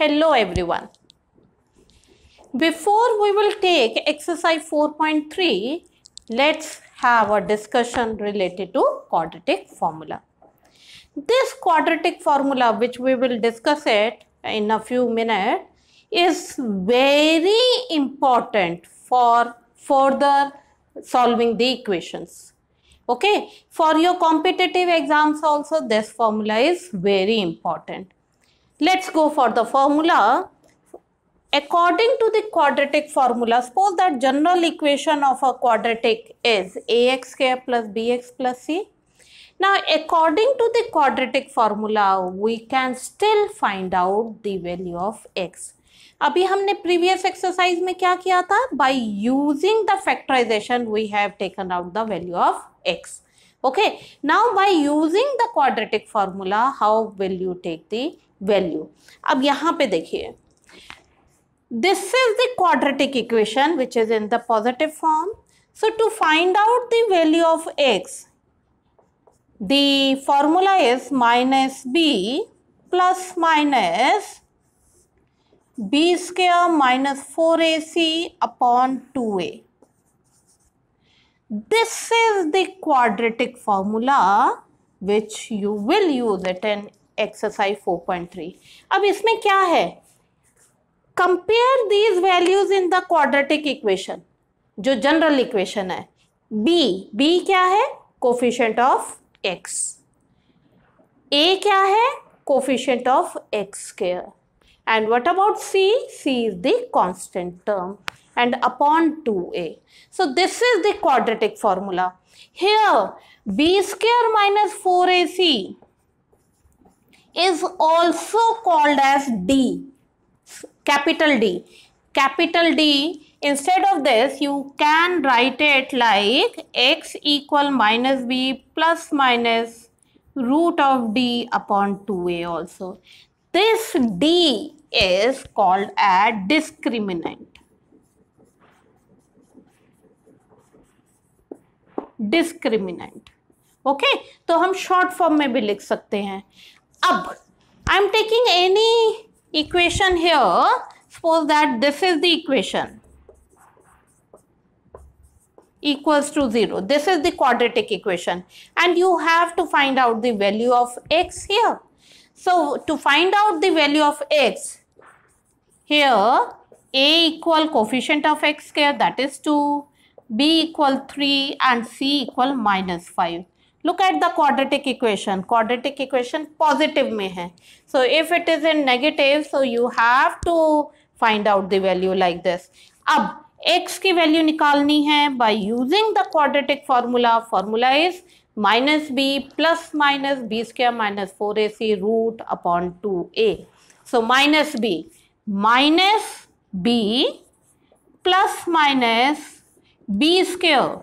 Hello everyone. Before we will take exercise 4.3, let's have a discussion related to quadratic formula. This quadratic formula which we will discuss it in a few minutes is very important for further solving the equations. Okay, for your competitive exams also this formula is very important. Let's go for the formula. According to the quadratic formula, suppose that general equation of a quadratic is ax square plus bx plus c. Now, according to the quadratic formula, we can still find out the value of x. अभी हमने previous exercise में क्या किया था by using the factorization we have taken out the value of x Okay. Now by using the quadratic formula, how will you take the value? अब यहाँ This is the quadratic equation which is in the positive form. So to find out the value of x, the formula is minus b plus minus b square minus 4ac upon 2a. This is the quadratic formula which you will use it in exercise 4.3. ab isme kya hai compare these values in the quadratic equation jo general equation hai b b kya hai coefficient of x a kya hai coefficient of x square and what about c c is the constant term and upon 2a. So this is the quadratic formula. Here b square minus 4ac is also called as D, capital D. Capital D, instead of this, you can write it like x equal minus b plus minus root of d upon 2a also. This D is called a discriminant. Discriminant okay okay? तो हम short form में भी लिख सकते हैं अब I am taking any equation here suppose that this is the equation equals to 0 this is the quadratic equation and you have to find out the value of x here so to find out the value of x here a equal coefficient of x square that is 2 b equal 3 and c equal minus 5. Look at the quadratic equation. Quadratic equation positive में hai So if it is in negative, so you have to find out the value like this. ab x ki value nikalni hai by using the quadratic formula. Formula is minus b plus minus b square minus 4ac root upon 2a. So minus b minus b plus minus b square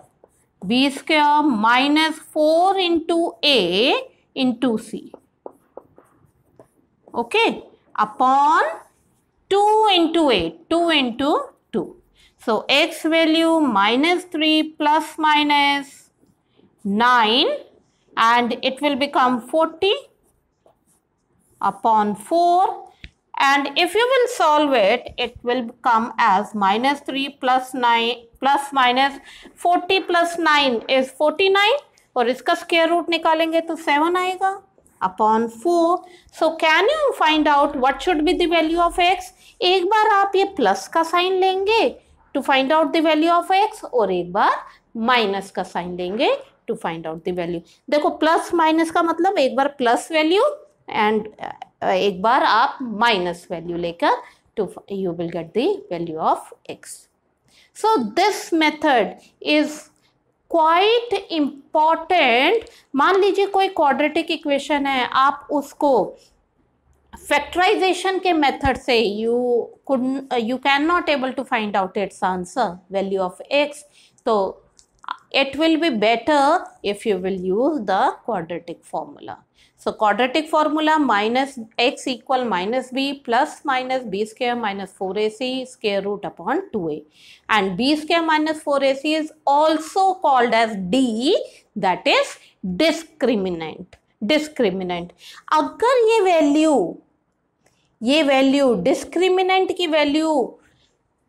b square minus 4 into a into c okay upon 2 into a 2 into 2 so x value minus 3 plus minus 9 and it will become 40 upon 4 and if you will solve it it will come as minus 3 plus 9 plus minus 40 plus 9 is 49 और इसका square root निकालेंगे तो seven आएगा upon four so can you find out what should be the value of x एक बार आप ये plus का साइन लेंगे to find out the value of x और एक बार माइनस का साइन लेंगे to find out the value देखो प्लस माइनस का मतलब एक बार प्लस वैल्यू एंड एक बार आप माइनस वैल्यू लेकर to you will get the value of x so this method is quite important मान लीजिए कोई क्वाड्रेटिक इक्वेशन है आप उसको फैक्टराइजेशन के मेथड से you could you can not able to find out its answer value of x तो it will be better if you will use the quadratic formula So quadratic formula minus x equal minus b plus minus b square minus 4ac square root upon 2a. And b square minus 4ac is also called as d that is discriminant. Discriminant. अगर ये value ये value discriminant की value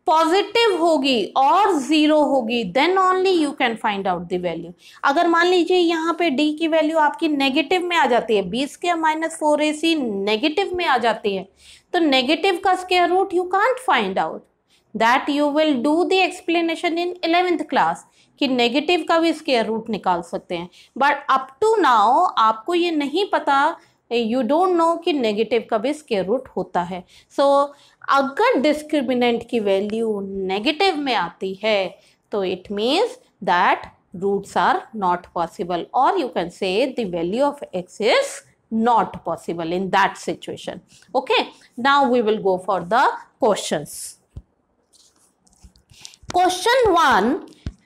positive होगी और zero होगी then only you can find out the value अगर मान लीजिए यहाँ पे डी की वैल्यू आपकी नेगेटिव में आ जाती है b square minus four a c negative में आ जाती है तो नेगेटिव का square root you can't find out that you will do the explanation in eleventh class कि नेगेटिव का भी स्केयर रूट निकाल सकते हैं बट अप टू नाउ आपको ये नहीं पता यू डोंट नो कि नेगेटिव का भी स्केयर रूट होता है सो so, अगर डिस्क्रिमिनेंट की वैल्यू नेगेटिव में आती है तो it means that roots are not possible और you can say the value of x is not possible in that situation okay now we will go for the question question one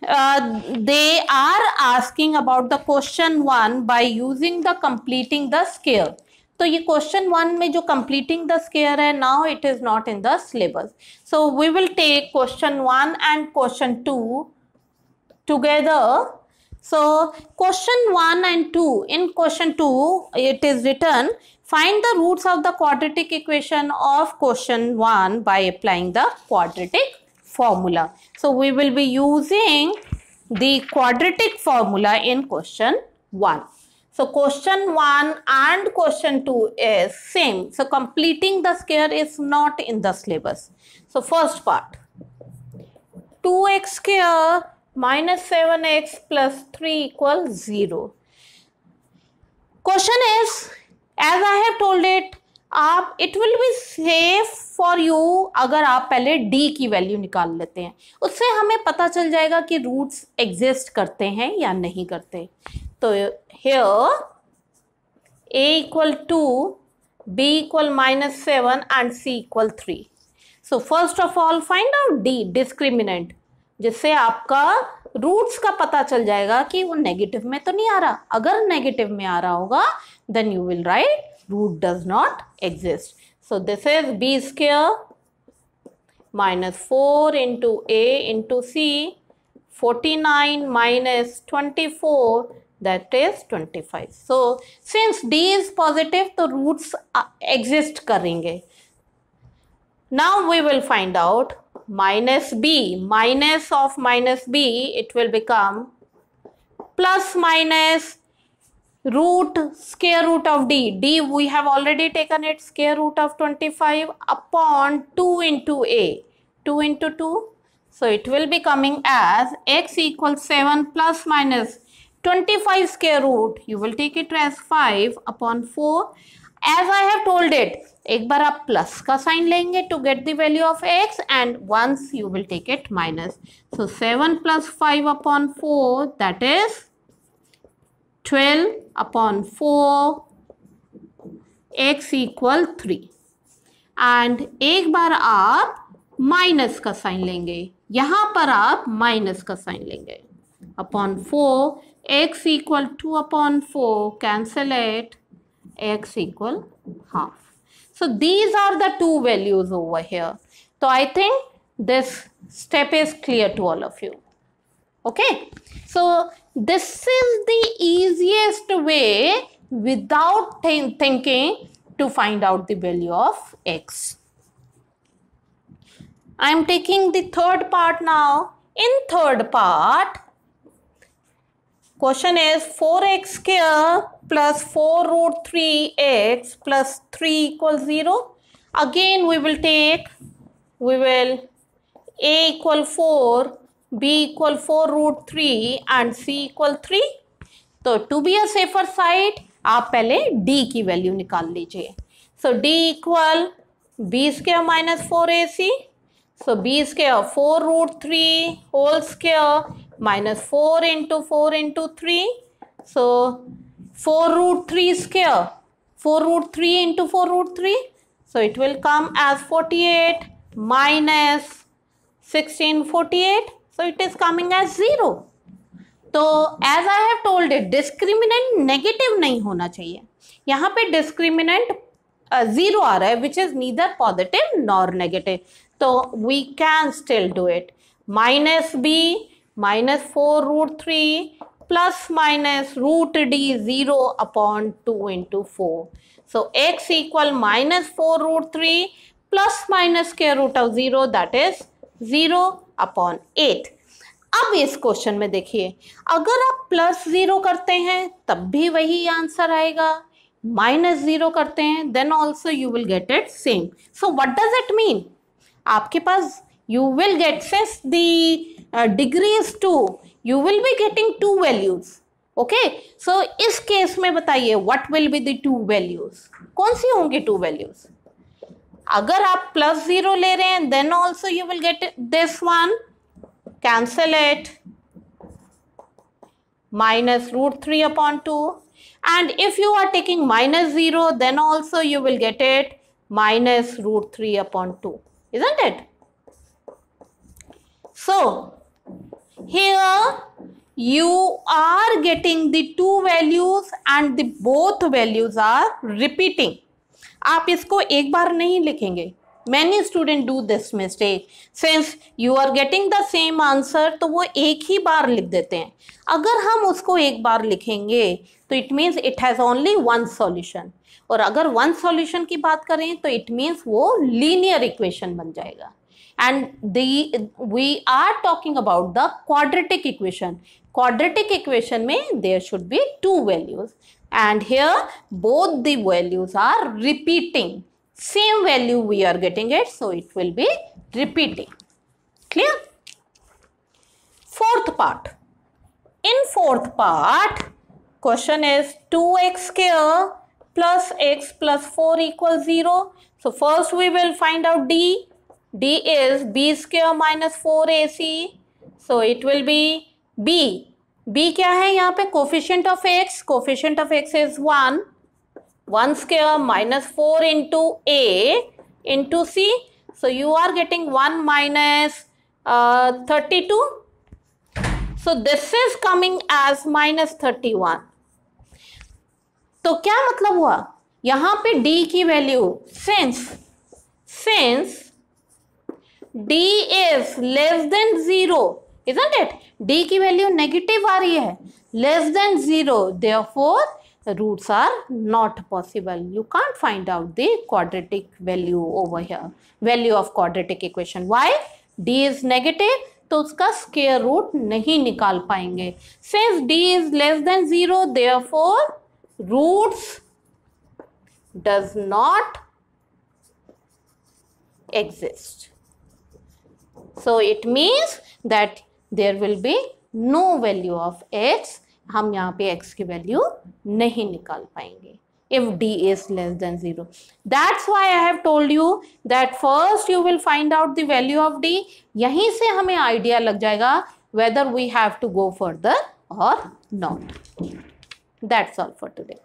Uh, they are asking about the question one by using the completing the scale. So, ये question one, में जो completing the scale है now it is not in the syllabus. So, we will take question one and question two together. so question 1 and 2 in question 2 it is written find the roots of the quadratic equation of question 1 by applying the quadratic formula. So we will be using the quadratic formula in question 1. So question 1 and question 2 is same. So completing the square is not in the syllabus. So first part 2x square minus 7x plus 3 equals 0. Question is as I have told it आप it will be safe for you अगर आप पहले d की value निकाल लेते हैं उससे हमें पता चल जाएगा कि रूट्स एग्जिस्ट करते हैं या नहीं करते तो here a equal to b equal minus seven and c equal three so first of all find out d discriminant जिससे आपका रूट्स का पता चल जाएगा कि वो नेगेटिव में तो नहीं आ रहा अगर नेगेटिव में आ रहा होगा then you will write root does not exist. So this is b square minus 4 into a into c 49 minus 24 that is 25. So since d is positive the roots uh, exist करेंगे. Now we will find out minus b minus of minus b it will become plus minus root square root of d d we have already taken it square root of 25 upon 2 into a 2 into 2 so it will be coming as x equals 7 plus minus 25 square root you will take it as 5 upon 4 as I have told it एक बार आप plus का sign लेंगे to get the value of x. And once you will take it minus. So 7 plus 5 upon 4. That is 12 upon 4 x equal 3, and एक बार आप minus का sign लेंगे यहाँ पर आप माइनस का साइन लेंगे upon four x equal to upon four cancel eight x equal half so these are the two values over here so i think this step is clear to all of you okay so this is the easiest way without thinking to find out the value of x. I am taking the third part now. In third part, question is 4x square plus 4 root 3x plus 3 equals 0. Again, we will take, we will a equal 4 b equal four root three and c equal three तो to be a safer side आप पहले d की value निकाल लीजिए so d equal b square minus four a c so b square four root three whole square minus four into four into three so four root three square four root three into four root three so it will come as forty eight minus sixteen forty eight so it is coming as zero तो as I have told it discriminant negative नहीं होना चाहिए यहाँ पे discriminant zero आ रहा है which is neither positive nor negative तो we can still do it minus b minus four root three plus minus root d zero upon two into four so x equal minus four root three plus minus के root of zero that is zero upon eight अब इस question में देखिए अगर आप plus zero करते हैं तब भी वही आंसर आएगा माइनस ज़ीरो करते हैं then also you will get it same so what does it mean आपके पास you will get says the degrees two you will be getting two values okay so इस केस में बताइए what will be the two values कौन सी होंगी to values अगर आप प्लस ज़ीरो ले रहे हैं then also you will get cancel it minus root 3 upon 2 and if you are taking minus 0 then also you will get it minus root 3 upon 2 isn't it so here you are getting the two values and the both values are repeating आप इसको एक बार नहीं लिखेंगे many student do this mistake since you are getting the same answer तो वो एक ही बार लिख देते हैं अगर हम उसको एक बार लिखेंगे तो it means it has only one solution और अगर वन सॉल्यूशन की बात करें तो इट मीन्स वो लीनियर इक्वेशन बन जाएगा and the we are talking about the quadratic equation quadratic equation में there should be two values and here both the values are repeating same value we are getting it so it will be repeating clear fourth part in fourth part question is 2x square plus x plus 4 equals 0 so first we will find out d d is b square minus 4ac so it will be b b क्या है यहाँ पे coefficient of x coefficient of x is one one square minus four into a into c you are getting one minus thirty two so this is coming as minus thirty one तो क्या मतलब हुआ यहां पे d की value since since d is less than zero isn't it d की value negative आ रही है less than zero therefore roots are not possible you can't find out the quadratic value over here value of quadratic equation why d is negative तो उसका square root नहीं निकाल पाएंगे since d is less than zero for roots does not exist so it means that there will be no value of x हम यहाँ पे x की value नहीं निकाल पाएंगे if d is less than 0 that's why i have told you that first you will find out the value of d yahi se hame idea lag jayega whether we have to go further or not that's all for today